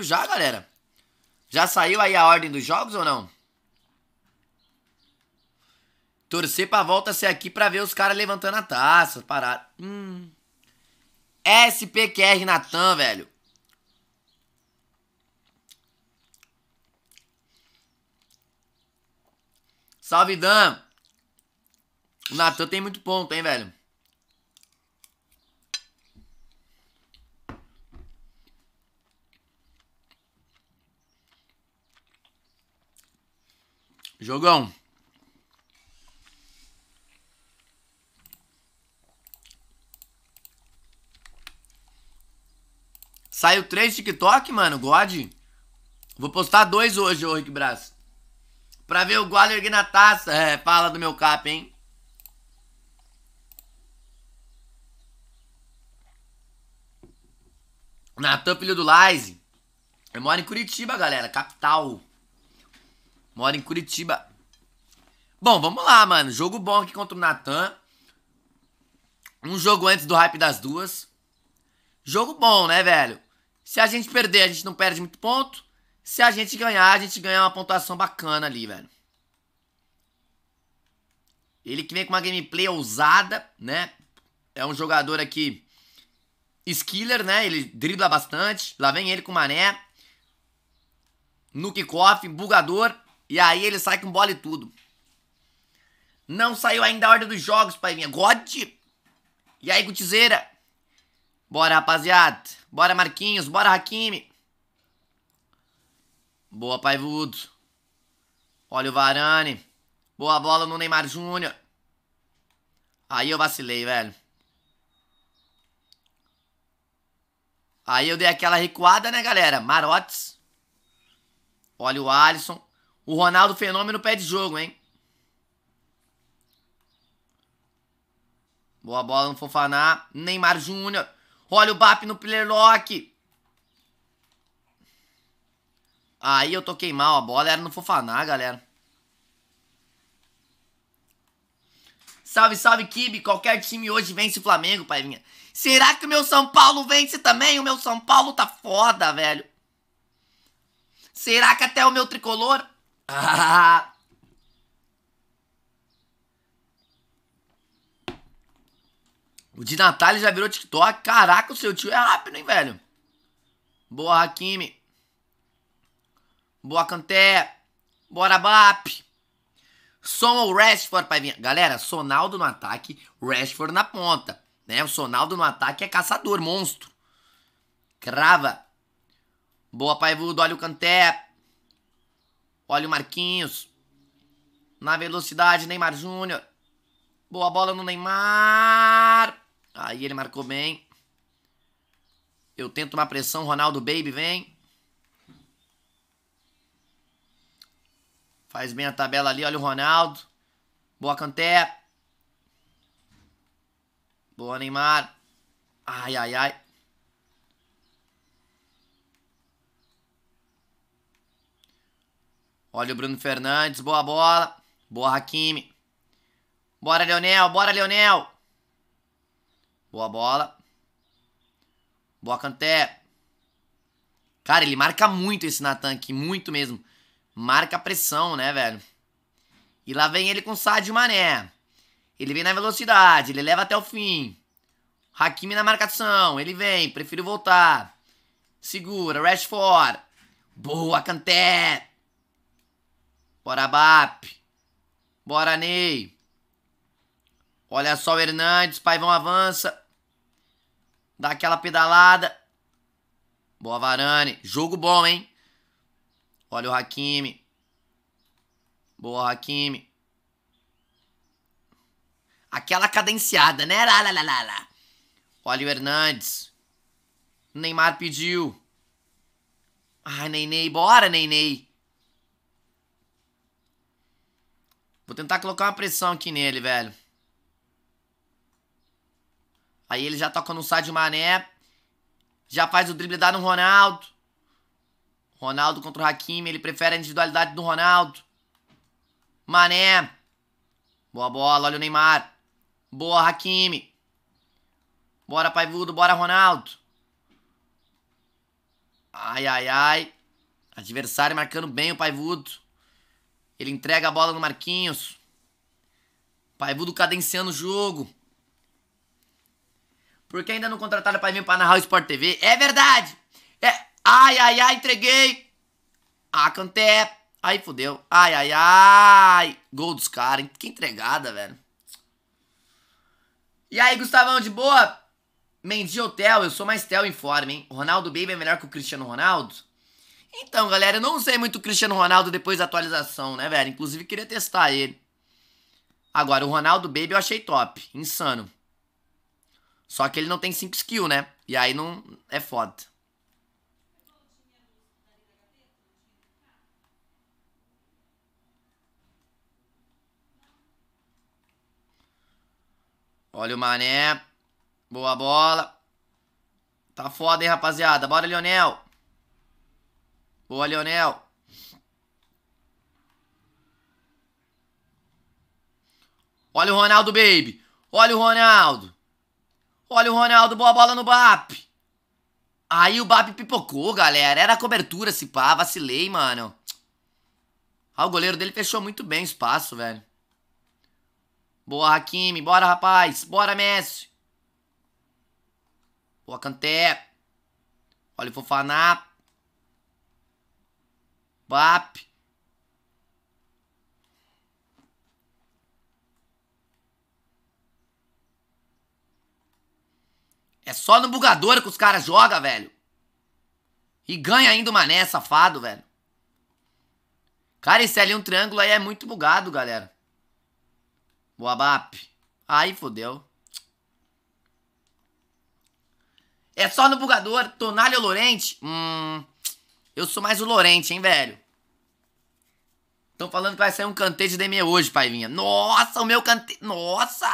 saiu já, galera? Já saiu aí a ordem dos jogos ou não? Torcer pra volta ser aqui pra ver os caras levantando a taça, parar. Hum. SPQR Natan, velho. Salve, Dan. O Natan tem muito ponto, hein, velho. Jogão. Saiu três TikTok, mano, God. Vou postar dois hoje, ô Rick Brás. Pra ver o Gualerg na taça. É, fala do meu cap, hein. Natan, filho do Lize. Eu moro em Curitiba, galera. Capital mora em Curitiba. Bom, vamos lá, mano. Jogo bom aqui contra o Natan. Um jogo antes do hype das duas. Jogo bom, né, velho? Se a gente perder, a gente não perde muito ponto. Se a gente ganhar, a gente ganha uma pontuação bacana ali, velho. Ele que vem com uma gameplay ousada, né? É um jogador aqui skiller, né? Ele dribla bastante. Lá vem ele com mané. No kickoff, bugador. E aí ele sai com bola e tudo. Não saiu ainda a ordem dos jogos, pai minha God! E aí, Gutizeira? Bora, rapaziada. Bora, Marquinhos. Bora, Hakimi. Boa, pai Vudo Olha o Varane. Boa bola no Neymar Júnior. Aí eu vacilei, velho. Aí eu dei aquela recuada, né, galera? Marotes. Olha o Alisson. O Ronaldo Fenômeno pede jogo, hein? Boa bola no Fofaná. Neymar Júnior. Olha o BAP no player lock. Aí eu toquei mal. A bola era no Fofaná, galera. Salve, salve, Kibe. Qualquer time hoje vence o Flamengo, paivinha. Será que o meu São Paulo vence também? O meu São Paulo tá foda, velho. Será que até o meu tricolor O de Natália já virou TikTok. Caraca, o seu tio é rápido, hein, velho? Boa, Hakimi. Boa, Canté. Bora, Bap. Som o Rashford, pai. Vinha. Galera, Sonaldo no ataque, Rashford na ponta. Né? O Sonaldo no ataque é caçador, monstro. Crava. Boa, Vudo. Olha o Canté. Olha o Marquinhos. Na velocidade, Neymar Júnior. Boa bola no Neymar. Aí ele marcou bem. Eu tento uma pressão, Ronaldo Baby vem. Faz bem a tabela ali, olha o Ronaldo. Boa Canté. Boa Neymar. Ai, ai, ai. Olha o Bruno Fernandes, boa bola. Boa, Hakimi. Bora, Leonel, bora, Leonel. Boa bola. Boa, Canté. Cara, ele marca muito esse Natan aqui, muito mesmo. Marca pressão, né, velho? E lá vem ele com Sadio Mané. Ele vem na velocidade, ele leva até o fim. Hakimi na marcação, ele vem, prefiro voltar. Segura, Rashford. Boa, Canté. Bora, Bap. Bora, Ney. Olha só o Hernandes. Paivão avança. Dá aquela pedalada. Boa, Varane. Jogo bom, hein? Olha o Hakimi. Boa, Hakimi. Aquela cadenciada, né? Lá, lá, lá, lá, lá. Olha o Hernandes. Neymar pediu. Ai, Nenei, bora, Nenei. Vou tentar colocar uma pressão aqui nele, velho. Aí ele já toca no Sadio Mané. Já faz o drible dar no Ronaldo. Ronaldo contra o Hakimi. Ele prefere a individualidade do Ronaldo. Mané. Boa bola, olha o Neymar. Boa, Hakimi. Bora, Paivudo, bora, Ronaldo. Ai, ai, ai. Adversário marcando bem o Paivudo. Ele entrega a bola no Marquinhos. Paivudo cadenciando o jogo. Porque ainda não contrataram para vir para narrar o Sport TV. É verdade. É. Ai, ai, ai, entreguei. Ah, Canté. Aí fudeu. Ai, ai, ai. Gol dos caras. Que entregada, velho. E aí, Gustavão, de boa? Mendi ou Theo? Eu sou mais Theo em forma, hein? Ronaldo Baby é melhor que o Cristiano Ronaldo? Então, galera, eu não usei muito o Cristiano Ronaldo depois da atualização, né, velho? Inclusive, queria testar ele. Agora, o Ronaldo Baby eu achei top. Insano. Só que ele não tem 5 skill, né? E aí não... É foda. Olha o Mané. Boa bola. Tá foda, hein, rapaziada. Bora, Lionel. Boa, Leonel. Olha o Ronaldo, baby. Olha o Ronaldo. Olha o Ronaldo, boa bola no BAP. Aí o BAP pipocou, galera. Era cobertura, se pá. Vacilei, mano. Ah, o goleiro dele fechou muito bem o espaço, velho. Boa, Hakimi. Bora, rapaz. Bora, Messi. Boa, Kanté. Olha o Fofaná. PAP. É só no bugador que os caras jogam, velho. E ganha ainda o mané, safado, velho. Cara, esse ali um triângulo aí é muito bugado, galera. Boa BAP. Aí fodeu. É só no bugador. Tonalho Lorente? Hum. Eu sou mais o Lorente, hein, velho? Estão falando que vai sair um Kantê de DME hoje, Paivinha. Nossa, o meu Kantê... Nossa!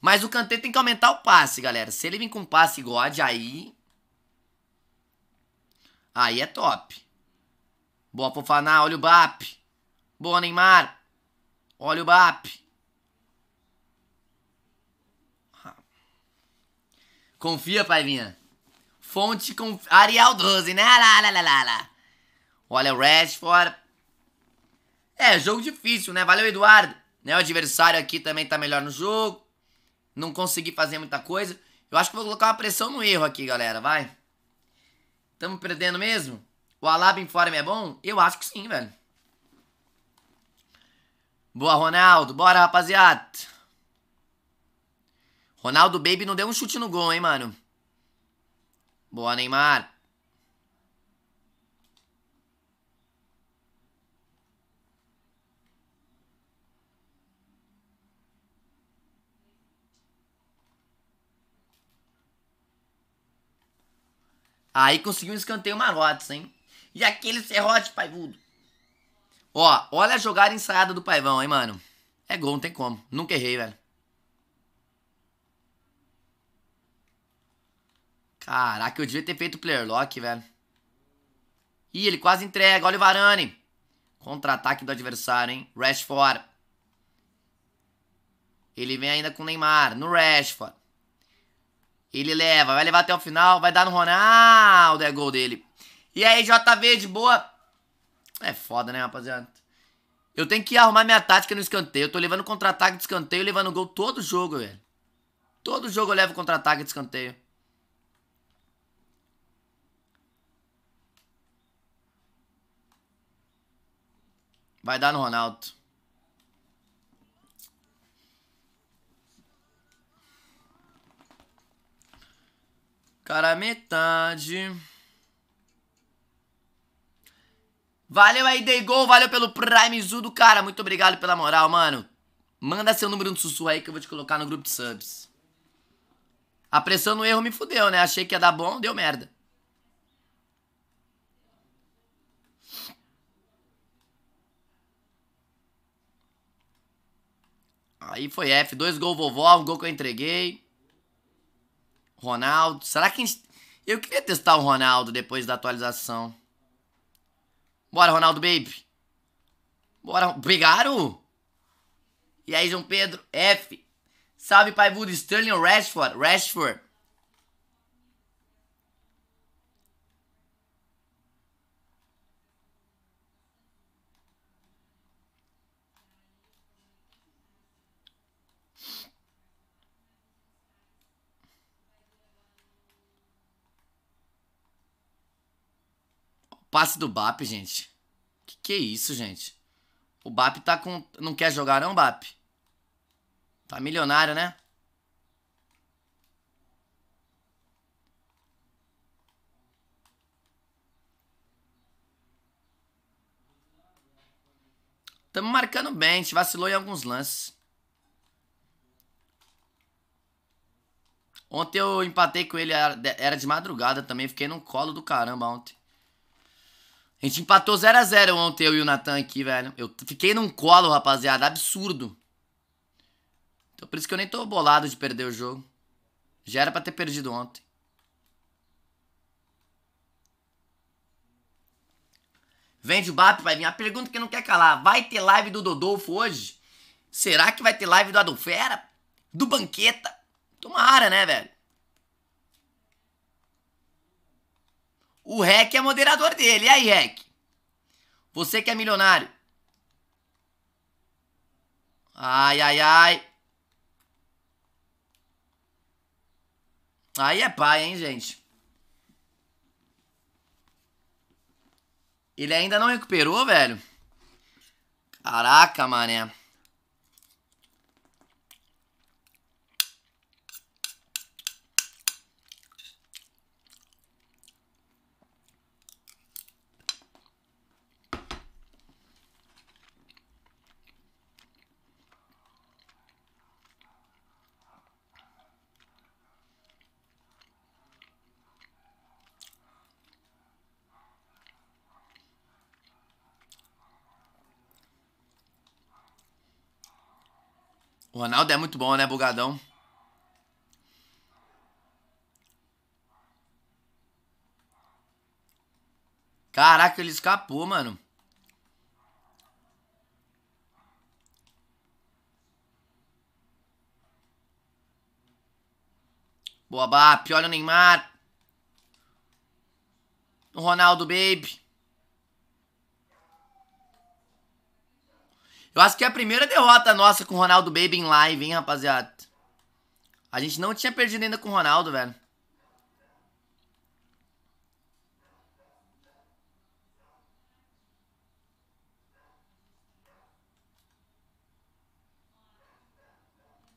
Mas o Kantê tem que aumentar o passe, galera. Se ele vir com um passe God, aí... Aí é top. Boa Fofaná, olha o BAP. Boa Neymar. Olha o BAP. Confia, Paivinha. Fonte com Arial 12, né? Lá, lá, lá, lá, lá. Olha o Rashford. É, jogo difícil, né? Valeu, Eduardo. Né? O adversário aqui também tá melhor no jogo. Não consegui fazer muita coisa. Eu acho que vou colocar uma pressão no erro aqui, galera. Vai. Tamo perdendo mesmo? O Alaba em forma é bom? Eu acho que sim, velho. Boa, Ronaldo. Bora, rapaziada. Ronaldo Baby não deu um chute no gol, hein, mano. Boa, Neymar. Aí conseguiu um escanteio marotes, hein? E aquele serrote, paivudo. Ó, olha a jogada ensaiada do paivão, hein, mano? É gol, não tem como. Nunca errei, velho. Caraca, eu devia ter feito player lock, velho. Ih, ele quase entrega. Olha o Varane. Contra-ataque do adversário, hein? Rashford. Ele vem ainda com o Neymar. No Rashford. Ele leva. Vai levar até o final. Vai dar no Ronaldo. É gol dele. E aí, JV, de boa? É foda, né, rapaziada? Eu tenho que arrumar minha tática no escanteio. Eu tô levando contra-ataque de escanteio, levando gol todo jogo, velho. Todo jogo eu levo contra-ataque de escanteio. Vai dar no Ronaldo. Cara, metade. Valeu aí, Daygol, Valeu pelo Prime cara. Muito obrigado pela moral, mano. Manda seu número no sussurro aí que eu vou te colocar no grupo de subs. A pressão no erro me fudeu, né? Achei que ia dar bom, deu merda. aí foi F. Dois gols vovó, um gol que eu entreguei. Ronaldo. Será que. Gente... Eu queria testar o Ronaldo depois da atualização. Bora, Ronaldo Baby. Bora. Pegaram? E aí, João Pedro? F. Salve, pai Wood Sterling Rashford. Rashford. Passe do BAP, gente. Que que é isso, gente? O BAP tá com... Não quer jogar não, BAP? Tá milionário, né? Tamo marcando bem, a gente vacilou em alguns lances. Ontem eu empatei com ele, era de madrugada também, fiquei num colo do caramba ontem. A gente empatou 0x0 ontem, eu e o Natan aqui, velho. Eu fiquei num colo, rapaziada, absurdo. Então por isso que eu nem tô bolado de perder o jogo. Já era pra ter perdido ontem. Vende o BAP, vai vir. A pergunta que não quer calar. Vai ter live do Dodolfo hoje? Será que vai ter live do Adolfera? Do Banqueta? Tomara, né, velho? O REC é moderador dele. E aí, REC? Você que é milionário. Ai, ai, ai. Aí é pai, hein, gente? Ele ainda não recuperou, velho? Caraca, mané. O Ronaldo é muito bom, né, bugadão? Caraca, ele escapou, mano. Boa, Bap, olha o Neymar. O Ronaldo, baby. Eu acho que é a primeira derrota nossa com o Ronaldo Baby em live, hein, rapaziada. A gente não tinha perdido ainda com o Ronaldo, velho.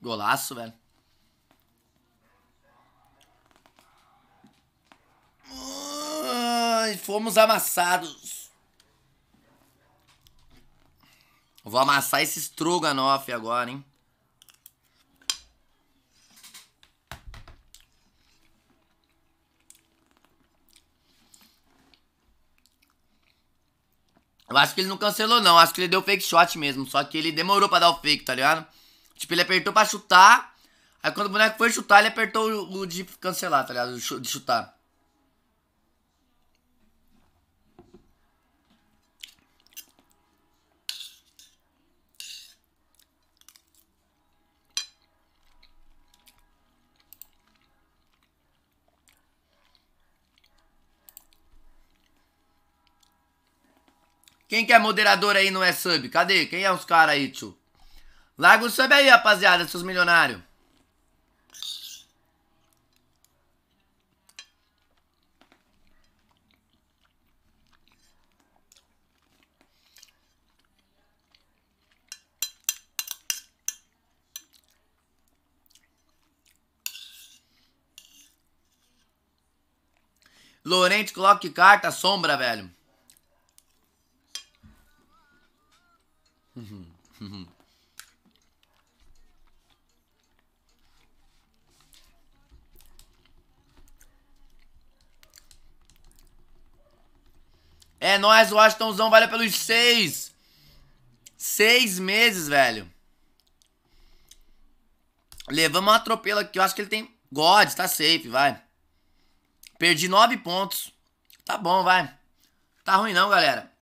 Golaço, velho. Ai, fomos amassados. Vou amassar esse estrogonofe agora, hein? Eu acho que ele não cancelou, não. Acho que ele deu fake shot mesmo. Só que ele demorou pra dar o fake, tá ligado? Tipo, ele apertou pra chutar. Aí quando o boneco foi chutar, ele apertou o de cancelar, tá ligado? De chutar. Quem que é moderador aí não é sub? Cadê? Quem é os caras aí, tio? Larga o sub aí, rapaziada, seus milionários. Lorente, coloque carta, sombra, velho. Uhum. É nóis, Washingtonzão, valeu pelos seis. Seis meses, velho. Levamos um atropelo aqui. Eu acho que ele tem. God, tá safe, vai. Perdi nove pontos. Tá bom, vai. Tá ruim não, galera.